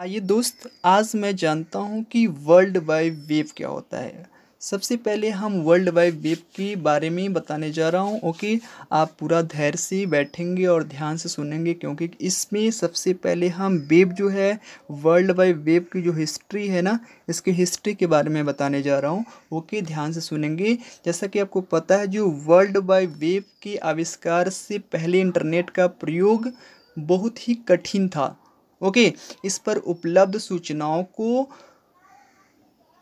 आइए दोस्त आज मैं जानता हूँ कि वर्ल्ड वाइड वेब क्या होता है सबसे पहले हम वर्ल्ड वाइड वेब के बारे में बताने जा रहा हूँ ओके आप पूरा धैर्य से बैठेंगे और ध्यान से सुनेंगे क्योंकि इसमें सबसे पहले हम वेब जो है वर्ल्ड वाइड वेब की जो हिस्ट्री है ना इसकी हिस्ट्री के बारे में बताने जा रहा हूँ ओके ध्यान से सुनेंगे जैसा कि आपको पता है जो वर्ल्ड वाइड वेब के आविष्कार से पहले इंटरनेट का प्रयोग बहुत ही कठिन था ओके इस पर उपलब्ध सूचनाओं को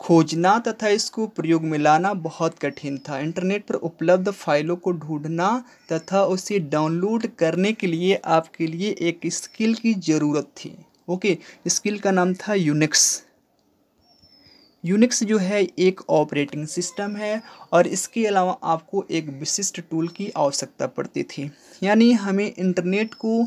खोजना तथा इसको प्रयोग में लाना बहुत कठिन था इंटरनेट पर उपलब्ध फाइलों को ढूंढना तथा उसे डाउनलोड करने के लिए आपके लिए एक स्किल की ज़रूरत थी ओके स्किल का नाम था यूनिक्स यूनिक्स जो है एक ऑपरेटिंग सिस्टम है और इसके अलावा आपको एक विशिष्ट टूल की आवश्यकता पड़ती थी यानी हमें इंटरनेट को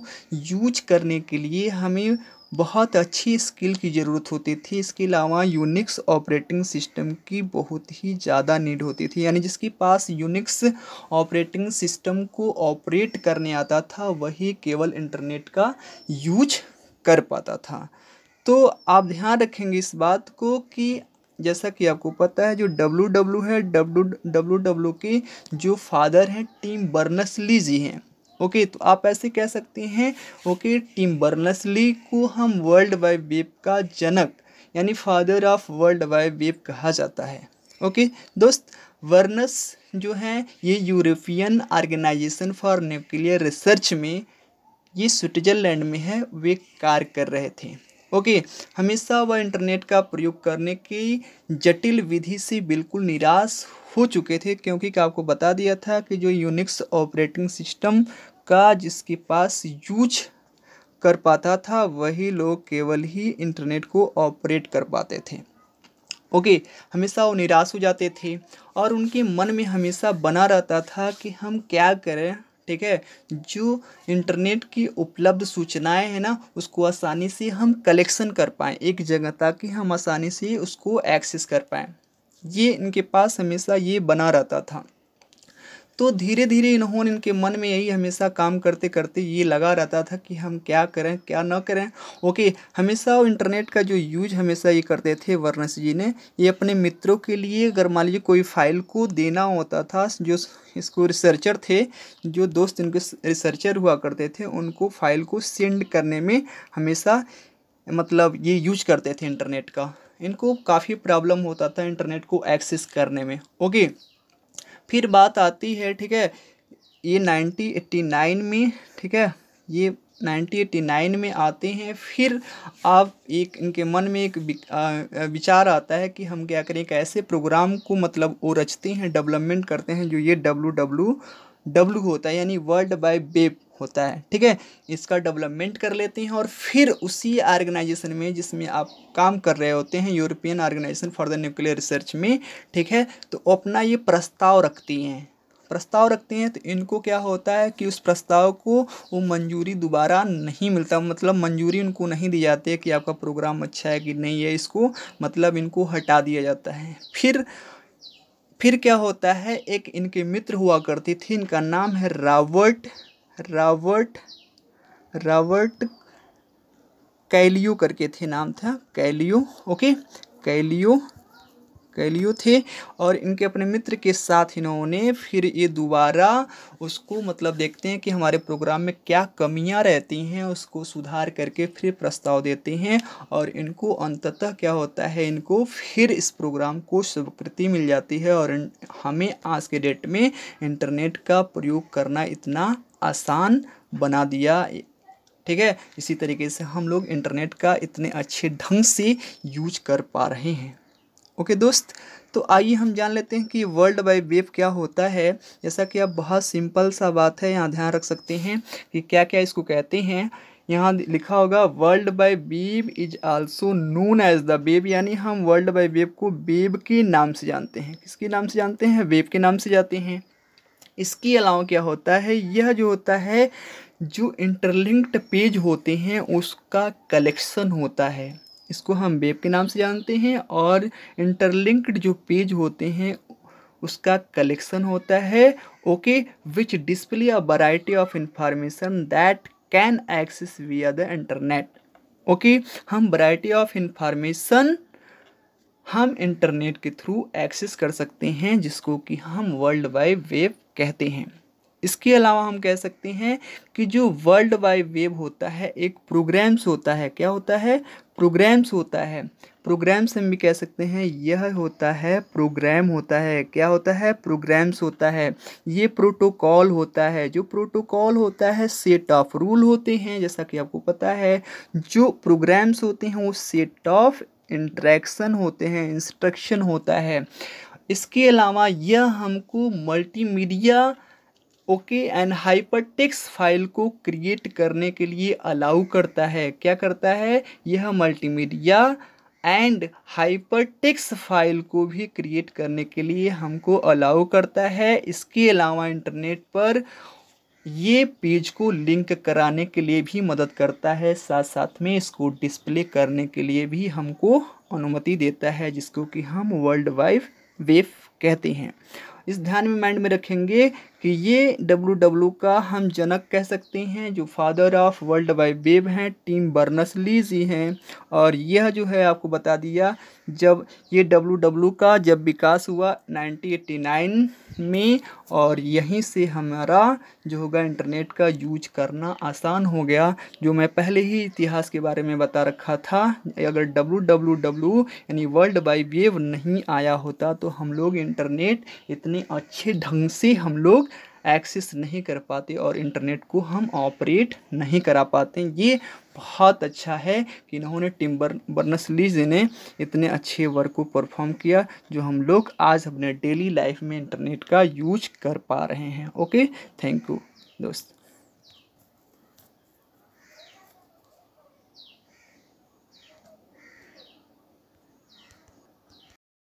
यूज करने के लिए हमें बहुत अच्छी स्किल की ज़रूरत होती थी इसके अलावा यूनिक्स ऑपरेटिंग सिस्टम की बहुत ही ज़्यादा नीड होती थी यानी जिसके पास यूनिक्स ऑपरेटिंग सिस्टम को ऑपरेट करने आता था वही केवल इंटरनेट का यूज कर पाता था तो आप ध्यान रखेंगे इस बात को कि जैसा कि आपको पता है जो डब्लू डब्लू है डब्लू डब्लू डब्लू के जो फादर हैं टीम बर्नस ली जी हैं ओके तो आप ऐसे कह सकते हैं ओके टीम बर्नस ली को हम वर्ल्ड वाइड वेब का जनक यानी father of world wide web कहा जाता है ओके दोस्त वर्नस जो है ये European organization for nuclear research में ये स्विट्जरलैंड में है वे कार्य कर रहे थे ओके हमेशा वह इंटरनेट का प्रयोग करने की जटिल विधि से बिल्कुल निराश हो चुके थे क्योंकि आपको बता दिया था कि जो यूनिक्स ऑपरेटिंग सिस्टम का जिसके पास यूज कर पाता था वही लोग केवल ही इंटरनेट को ऑपरेट कर पाते थे ओके हमेशा वो निराश हो जाते थे और उनके मन में हमेशा बना रहता था कि हम क्या करें ठीक है जो इंटरनेट की उपलब्ध सूचनाएं हैं ना उसको आसानी से हम कलेक्शन कर पाएँ एक जगह ताकि हम आसानी से उसको एक्सेस कर पाएँ ये इनके पास हमेशा ये बना रहता था तो धीरे धीरे इन्होंने इनके मन में यही हमेशा काम करते करते ये लगा रहता था कि हम क्या करें क्या ना करें ओके हमेशा इंटरनेट का जो यूज हमेशा ये करते थे वर्णस जी ने ये अपने मित्रों के लिए अगर मान लीजिए कोई फाइल को देना होता था जो इसको रिसर्चर थे जो दोस्त इनके रिसर्चर हुआ करते थे उनको फाइल को सेंड करने में हमेशा मतलब ये यूज करते थे इंटरनेट का इनको काफ़ी प्रॉब्लम होता था इंटरनेट को एक्सेस करने में ओके फिर बात आती है ठीक है ये नाइन में ठीक है ये नाइन में आते हैं फिर आप एक इनके मन में एक विचार आता है कि हम क्या करें एक ऐसे प्रोग्राम को मतलब वो रचते हैं डेवलपमेंट करते हैं जो ये डब्लू डब्लू डब्लू होता है यानी वर्ल्ड बाय बेप होता है ठीक है इसका डेवलपमेंट कर लेते हैं और फिर उसी ऑर्गेनाइजेशन में जिसमें आप काम कर रहे होते हैं European organization for the nuclear research में ठीक है तो अपना ये प्रस्ताव रखती हैं प्रस्ताव रखते हैं तो इनको क्या होता है कि उस प्रस्ताव को वो मंजूरी दोबारा नहीं मिलता मतलब मंजूरी उनको नहीं दी जाती है कि आपका प्रोग्राम अच्छा है कि नहीं है इसको मतलब इनको हटा दिया जाता है फिर फिर क्या होता है एक इनके मित्र हुआ करती थी इनका नाम है रॉबर्ट रॉबर्ट रॉबर्ट कैलियो करके थे नाम था कैलियो ओके कैलियो कैलियो थे और इनके अपने मित्र के साथ इन्होंने फिर ये दोबारा उसको मतलब देखते हैं कि हमारे प्रोग्राम में क्या कमियां रहती हैं उसको सुधार करके फिर प्रस्ताव देते हैं और इनको अंततः क्या होता है इनको फिर इस प्रोग्राम को स्वीकृति मिल जाती है और हमें आज के डेट में इंटरनेट का प्रयोग करना इतना आसान बना दिया ठीक है इसी तरीके से हम लोग इंटरनेट का इतने अच्छे ढंग से यूज कर पा रहे हैं ओके दोस्त तो आइए हम जान लेते हैं कि वर्ल्ड वाइड वेब क्या होता है जैसा कि आप बहुत सिंपल सा बात है यहाँ ध्यान रख सकते हैं कि क्या क्या इसको कहते हैं यहाँ लिखा होगा world by web is also known as the web यानी हम वर्ल्ड बाई वेब को वेब के नाम से जानते हैं किसके नाम से जानते हैं वेब के नाम से जाते हैं इसके अलावा क्या होता है यह जो होता है जो इंटरलिंक्ड पेज होते हैं उसका कलेक्शन होता है इसको हम वेब के नाम से जानते हैं और इंटरलिंक्ड जो पेज होते हैं उसका कलेक्शन होता है okay which display a variety of information that can access via the internet okay हम वराइटी ऑफ इंफॉर्मेशन हम इंटरनेट के थ्रू एक्सेस कर सकते हैं जिसको कि हम वर्ल्ड वाइड वेब कहते हैं इसके अलावा हम कह सकते हैं कि जो वर्ल्ड वाइड वेब होता है एक प्रोग्राम्स होता है क्या होता है प्रोग्राम्स होता है प्रोग्राम्स हम भी कह सकते हैं यह होता है प्रोग्राम होता है क्या होता है प्रोग्राम्स होता है ये प्रोटोकॉल होता है जो प्रोटोकॉल होता है सेट ऑफ रूल होते हैं जैसा कि आपको पता है जो प्रोग्राम्स होते हैं वो सेट ऑफ इंट्रैक्शन होते हैं इंस्ट्रक्शन होता है इसके अलावा यह हमको multimedia okay and hypertext file को क्रिएट करने के लिए अलाउ करता है क्या करता है यह मल्टीमीडिया एंड हाइपरटेक्स फाइल को भी क्रिएट करने के लिए हमको अलाउ करता है इसके अलावा इंटरनेट पर ये पेज को लिंक कराने के लिए भी मदद करता है साथ साथ में इसको डिस्प्ले करने के लिए भी हमको अनुमति देता है जिसको कि हम वर्ल्ड वाइड वेब कहते हैं इस ध्यान में माइंड में रखेंगे कि ये डब्लू डब्लू का हम जनक कह सकते हैं जो father of world wide web हैं टीम बर्नस लीजी हैं और यह जो है आपको बता दिया जब ये डब्लू डब्लू का जब विकास हुआ 1989 में और यहीं से हमारा जो होगा इंटरनेट का यूज करना आसान हो गया जो मैं पहले ही इतिहास के बारे में बता रखा था अगर डब्लू डब्लू डब्लू यानी वर्ल्ड बाई वेव नहीं आया होता तो हम लोग इंटरनेट इतने अच्छे ढंग से हम लोग एक्सेस नहीं कर पाते और इंटरनेट को हम ऑपरेट नहीं करा पाते ये बहुत अच्छा है कि इन्होंने टिम बर्नस लीज ने इतने अच्छे वर्क को परफॉर्म किया जो हम लोग आज अपने डेली लाइफ में इंटरनेट का यूज कर पा रहे हैं ओके थैंक यू दोस्त